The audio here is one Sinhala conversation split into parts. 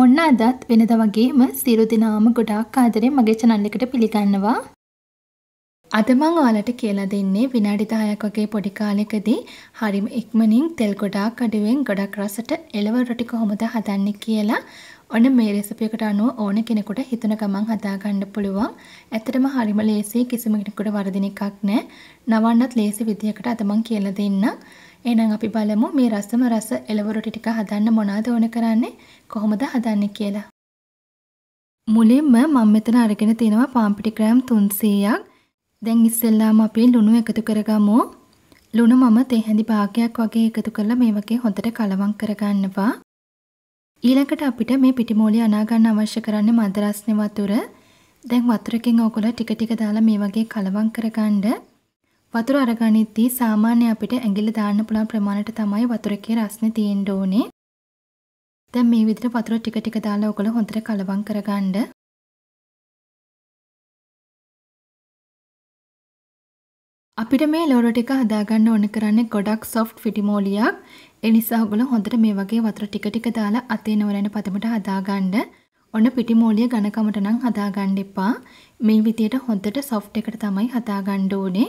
ඔන්න අදත් වෙනද වගේම සියලු දෙනාම ගොඩාක් ආදරේ මගේ channel එකට පිළිගන්නවා. අද මම ඔයාලට කියලා දෙන්නේ විනාඩි 10ක් වගේ පොඩි කාලෙකදී හරිම ඉක්මනින් තෙල් ගොඩාක් අඩුවෙන් ගොඩක් රසට එළව රොටි කොහොමද හදන්නේ කියලා. ඔන්න මේ රෙසිපි එකට අනුව ඕන කෙනෙකුට හිතන ගමන් හදාගන්න පුළුවන්. ඇත්තටම හරිම ලේසියි කිසිම කෙනෙකුට වරදින එකක් නැහැ. නවන්නත් ලේසි විදියකට අද මම කියලා දෙන්නම්. එහෙනම් අපි බලමු මේ රසම රස එළවලු ටික හදන්න මොනවද ඕන කරන්නේ කොහොමද හදන්නේ කියලා. මුලින්ම මම මෙතන අරගෙන තියෙනවා පාම්පිටි ග්‍රෑම් 300ක්. දැන් ඉස්සෙල්ලාම අපි ලුණු එකතු කරගමු. ලුණු මම තෙහැඳි භාගයක් වගේ එකතු කරලා මේ වගේ හොඳට කලවම් කරගන්නවා. ඊළඟට අපිට මේ පිටිමෝලිය අනා ගන්න අවශ්‍ය කරන්නේ මදරස්නේ වතුර. දැන් වතුරකින් ඕගොල්ලෝ ටික ටික දාලා මේ වගේ කලවම් කරගන්න. වතුර අරගනිද්දී සාමාන්‍ය අපිට ඇඟිල්ල දාන්න පුළුවන් ප්‍රමාණයට තමයි වතුර එකේ රස්නේ තියෙන්න ඕනේ. දැන් මේ විදිහට වතුර ටික ටික දාලා ඔයගොල්ලෝ හොඳට කලවම් කරගන්න. අපිට මේ ලෝර ටික හදාගන්න ඕන කරන්නේ ගොඩක් සොෆ්ට් ෆිටිමෝලියක්. ඒ නිසා ඔයගොල්ලෝ හොඳට මේ වගේ වතුර ටික ටික දාලා අතේ නොවැරෙන පදමට හදාගන්න. ඔන්න පිටිමෝලිය ඝනකමට නම් හදාගන්න එපා. මේ විදියට හොඳට සොෆ්ට් එකට තමයි හදාගන්න ඕනේ.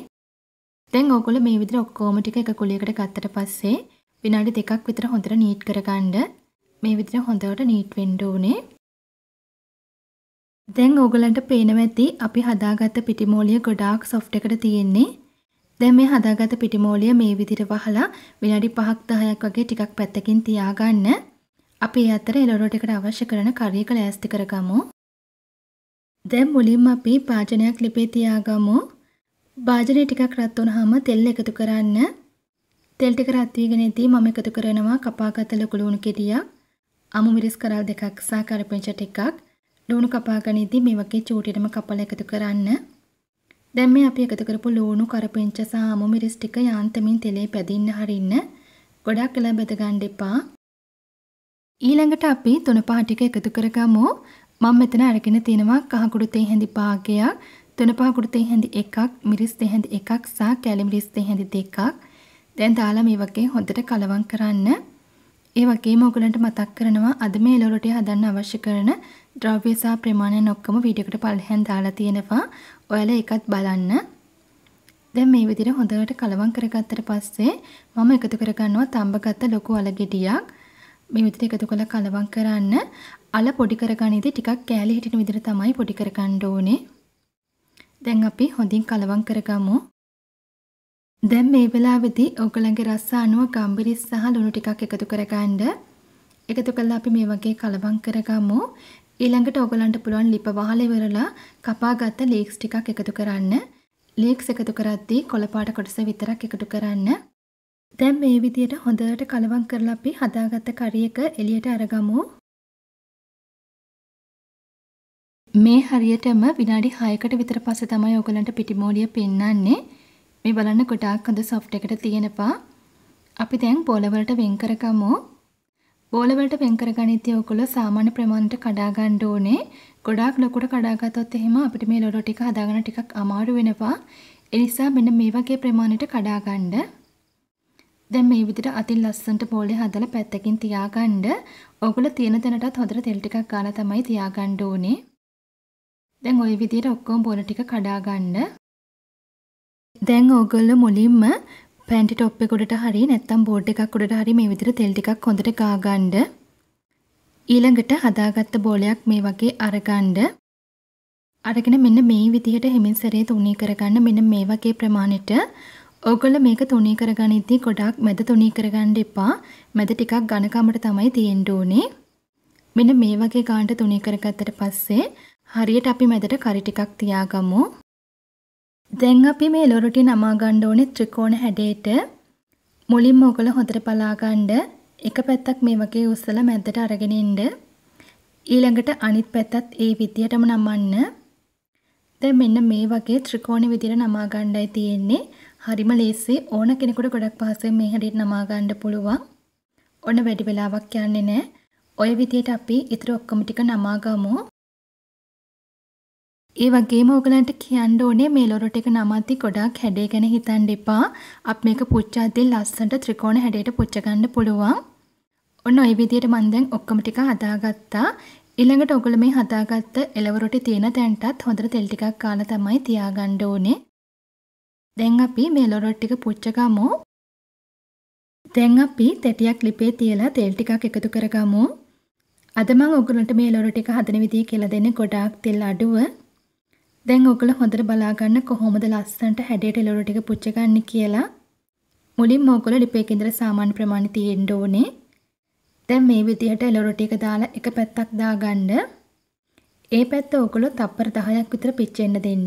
දැන් ඕගොල්ලෝ මේ විදිහට ඔක්කොම ටික එක කුලියකට ගත්තට පස්සේ විනාඩි දෙකක් විතර හොඳට නීට් කරගන්න. මේ විදිහට හොඳට නීට් වෙන්න ඕනේ. දැන් ඕගලන්ට පේනවා ඇති අපි හදාගත්ත පිටිමෝලිය ගොඩාක් සොෆ්ට් එකට තියෙන්නේ. දැන් මේ හදාගත්ත පිටිමෝලිය මේ විදිහට වහලා විනාඩි 5ක් 10ක් වගේ ටිකක් පැත්තකින් තියාගන්න. අපි ඒ අතර එළවලුට එකට අවශ්‍ය කරන කරියක ලෑස්ති කරගමු. දැන් මුලින්ම අපි භාජනයක් ලිපේ තියාගමු. භාජනය ටිකක් රත් වුනහම තෙල් එකතු කරන්න. තෙල් ටික රත් වීගෙනදී මම එකතු කරනවා කපාගත ලොකු ලුණු කෙටියක්, අමු මිරිස් කරල් දෙකක් සහ කරපිංච ටිකක්. ලුණු කපාගනිද්දී මේ වගේ චූටියටම කපලා එකතු කරන්න. දැන් මේ අපි එකතු කරපු ලුණු කරපිංච සහ අමු මිරිස් ටික යාන්තමින් තෙලේ පැදින්න හරින්න. ගොඩක් වෙලා බෙද ගන්න එපා. ඊළඟට අපි තුන පහ ටික එකතු කරගමු. මම මෙතන අරගෙන තිනවා කහකුඩු තේ හැඳි පාගයක් තුනපහකුඩු තේ හැඳි එකක්, මිරිස් තේ හැඳි එකක් සහ කැලි මිරිස් තේ හැඳි දෙකක්. දැන් දාලා මේ වගේ හොඳට කලවම් කරන්න. ඒ වගේම ඔයගලන්ට මතක් කරනවා අද මේ එළවලුටේ හදන්න අවශ්‍ය කරන ද්‍රව්‍ය සහ ප්‍රමාණයන් ඔක්කොම වීඩියෝ එකට පළහැන් දාලා තියෙනවා. ඔයාලා ඒකත් බලන්න. දැන් මේ විදිහට හොඳට කලවම් කරගත්තට පස්සේ මම එකතු කරගන්නවා තඹගත්ත ලොකු අලගෙඩියක්. මේ විදිහට එකතු කරලා කලවම් කරන්න. අල පොඩි කරගන්න ඉතින් ටිකක් කෑලි හිටින විදිහට තමයි පොඩි කරගන්න ඕනේ. දැන් අපි හොඳින් කලවම් කරගමු. දැන් මේ වෙලාවේදී ඕගලන්ගේ රස්ස අණුව ගම්බිරිස් සහ ලුණු ටිකක් එකතු කරගන්න. එකතු කළා අපි මේ වගේ කලවම් කරගමු. ඊළඟට ඕගලන්ට පුළුවන් ලිප වහල ඉවරලා කපාගත්ත ලීක්ස් ටිකක් එකතු කරන්න. ලීක්ස් එකතු කරද්දී කොළපාට කොටස විතරක් එකතු කරන්න. දැන් මේ විදියට හොඳට කලවම් කරලා අපි හදාගත්ත කරි එක එළියට අරගමු. මේ හරියටම විනාඩි 6කට විතර පස්සේ තමයි ඔයගලන්ට පිටිමෝලිය පෙන්වන්නේ. මේ බලන්න කොටාක් හොඳ සොෆ්ට් එකට තියෙනපා. අපි දැන් බෝල වලට වෙන් කරගමු. බෝල වලට වෙන් කරගනිද්දී ඔයගොල්ලෝ සාමාන්‍ය ප්‍රමාණයට කඩා ගන්න ඕනේ. ගොඩාක් ලොකුට කඩා ගත්තොත් එහෙම අපිට මේ ලොලෝ ටික හදාගන්න ටිකක් අමාරු වෙනවා. ඒ නිසා මෙන්න මේ වගේ ප්‍රමාණයට කඩා ගන්න. දැන් මේ විදිහට අතින් ලස්සනට බෝලේ හදලා පැත්තකින් තියාගන්න. ඔයගොල්ලෝ තියෙන තැනටත් හොඳට තෙල් ටිකක් ගාලා තමයි තියාගන්න ඕනේ. දැන් ওই විදිහට ඔක්කොම බෝල ටික කඩා ගන්න. දැන් ඕගොල්ලෝ මුලින්ම පැන්ටි টොප් එක උඩට හරි නැත්නම් බෝඩ් එකක් උඩට හරි මේ විදිහට තෙල් ටිකක් හොඳට ගා ගන්න. ඊළඟට හදාගත්ත බෝලයක් මේ වගේ අරගන්න. අරගෙන මෙන්න මේ විදිහට හෙමින් සැරේ තුනී කරගන්න මෙන්න මේ වගේ ප්‍රමාණයට. ඕගොල්ලෝ මේක තුනී කරගනිද්දී ගොඩාක් මැද තුනී කරගන්න එපා. මැද ටිකක් ඝනකමට තමයි තියෙන්න ඕනේ. මෙන්න මේ වගේ ගානට තුනී කරගත්තට පස්සේ හරියට අපි මැදට කරි ටිකක් තියාගමු. දැන් අපි මේ ලොරටි නමා ගන්න ඕනේ ත්‍රිකෝණ හැඩයට. මුලින්ම ඔගල හොඳට පලා ගන්න. එක පැත්තක් මේ වගේ උස්සලා මැදට අරගෙන ඉන්න. ඊළඟට අනිත් පැත්තත් ඒ විදියටම නමන්න. දැන් මෙන්න මේ වගේ ත්‍රිකෝණ විදියට නමා ගන්නයි තියෙන්නේ. හරිම ලේසි ඕන කෙනෙකුට ගොඩක් පහසුවෙන් මේ හැඩයට නමා ගන්න පුළුවන්. ඔන්න වැඩි වෙලාවක් යන්නේ නැහැ. ඔය විදියට අපි ඊතර ඔක්කොම ටික නමාගමු. ඒ වගේම ඕගලන්ට කියන්න ඕනේ මේ ලොරු ටික නමද්දි ගොඩක් හැඩය ගැන හිතන්න එපා. අපි මේක පුච්චද්දී ලස්සනට ත්‍රිකෝණ හැඩයට පුච්ච ගන්න පුළුවන්. ඔන්න ඔය විදිහට මම දැන් ඔක්කොම ටික හදාගත්තා. ඊළඟට ඔගොල්ලෝ මේ හදාගත්ත එළවලුටි තියෙන තැනටත් හොඳට තෙල් ටිකක් කාලා තමයි තියාගන්න ඕනේ. දැන් අපි මේ ලොරොට් ටික පුච්චගමු. දැන් අපි තැටියක් ලිපේ තියලා තෙල් ටිකක් එකතු කරගමු. අද මම ඔයගොල්ලන්ට මේ ලොර ටික හදන විදිය කියලා දෙන්නේ ගොඩාක් තෙල් අඩුව. දැන් ඔගොල්ලෝ හොඳට බලාගන්න කොහොමද ලස්සනට හැඩයට එළවලු ටික පුච්ච ගන්න කියලා. මුලින්ම ඔගොල්ලෝ ලිපේක ඉඳලා සාමාන්‍ය ප්‍රමාණය තියෙන්න ඕනේ. දැන් මේ විදිහට එළවලු ටික දාලා එක පැත්තක් දාගන්න. ඒ පැත්ත ඔගොල්ලෝ තප්පර 10ක් විතර පිච්චෙන්න දෙන්න.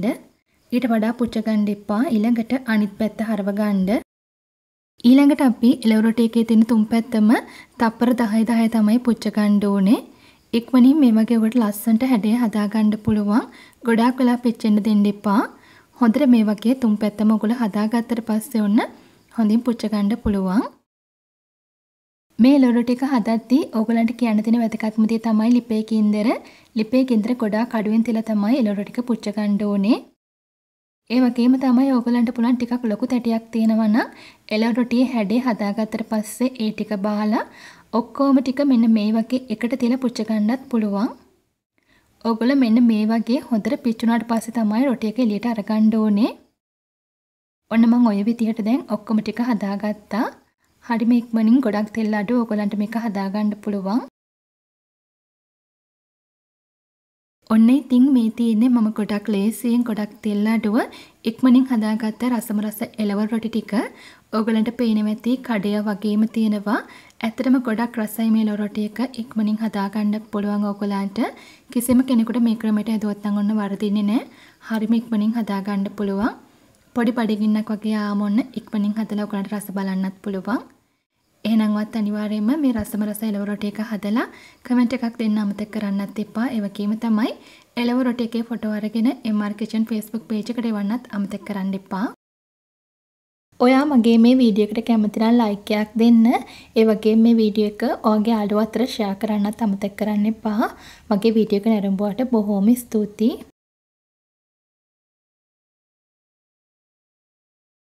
ඊට වඩා පුච්ච ගන්න එපා. ඊළඟට අනිත් පැත්ත හරව ගන්න. ඊළඟට අපි එළවලු ටිකේ තියෙන තුන් පැත්තම තප්පර 10 10 තමයි පුච්ච ගන්න ඕනේ. ඉක්මනින් මේ වගේ ඔබට ලස්සනට හැඩය හදාගන්න පුළුවන්. ගොඩාක් වෙලා පිච්චෙන්න දෙන්න එපා. හොඳට මේ වගේ තුන් පැත්තම ඔගොල්ලෝ හදාගත්තට පස්සේ ඔන්න හොඳින් පුච්ච ගන්න පුළුවන්. මේ ලොඩු ටික හදද්දී ඕගලන්ට කියන්න තියෙන වැදගත්ම දේ තමයි ලිපේ කින්දර. ලිපේ කින්දර ගොඩාක් අඩුවෙන් තියලා තමයි ලොඩු ටික පුච්ච ගන්න ඕනේ. ඒ වගේම තමයි ඕගලන්ට පුළුවන් ටිකක් ලොකු තැටියක් තියෙනවා නම් එළ රොටියේ හැඩේ හදාගත්තට පස්සේ ඒ ටික බාලා ඔක්කොම ටික මෙන්න මේ වගේ එකට තියලා පුච්ච ගන්නත් පුළුවන්. ඔයගොල්ලෝ මෙන්න මේ වගේ හොඳට පිච්චුනාට පස්සේ තමයි රොටි එක එළියට අරගන්න ඕනේ. ඔන්න මම ඔය විදිහට දැන් ඔක්කොම ටික හදාගත්තා. හරිම ඉක්මනින් ගොඩක් තෙල් අඩු ඔයගොල්ලන්ට මේක හදාගන්න පුළුවන්. ඔන්න ඉතින් මේ තියෙන්නේ මම ගොඩක් ලේසියෙන් ගොඩක් තෙල් අඩුව ඉක්මනින් හදාගත්ත රසම රස එළවලු රොටි ටික ඕගලන්ට පේනවා ඇති කඩය වගේම තියෙනවා. ඇත්තටම ගොඩක් රසයි මේ එළවලු රොටි එක ඉක්මනින් හදාගන්න පුළුවන් ඕගලන්ට. කිසිම කෙනෙකුට මේ ක්‍රමයට ඇදුවත් නම් ඔන්න වරදින්නේ නැහැ. හරිම ඉක්මනින් හදාගන්න පුළුවන්. පොඩි බඩගින්නක් වගේ ආවම ඔන්න ඉක්මනින් හදලා ඕගලන්ට රස බලන්නත් පුළුවන්. එහෙනම්වත් අනිවාර්යයෙන්ම මේ රසම රස එළව රොටි එක හදලා කමෙන්ට් එකක් දෙන්න අමතක කරන්නත් එපා. ඒ වගේම තමයි එළව රොටි එකේ ෆොටෝ අරගෙන MR Kitchen Facebook page එකට එවන්නත් අමතක කරන්න එපා. ඔයා මගේ මේ වීඩියෝ එකට කැමති නම් ලයික් එකක් දෙන්න. ඒ වගේම මේ වීඩියෝ එක ඔයාගේ යාළුවෝ අතර ෂෙයා කරන්නත් අමතක කරන්න එපා. මගේ වීඩියෝ එක නැරඹුවාට බොහොම ස්තුතියි.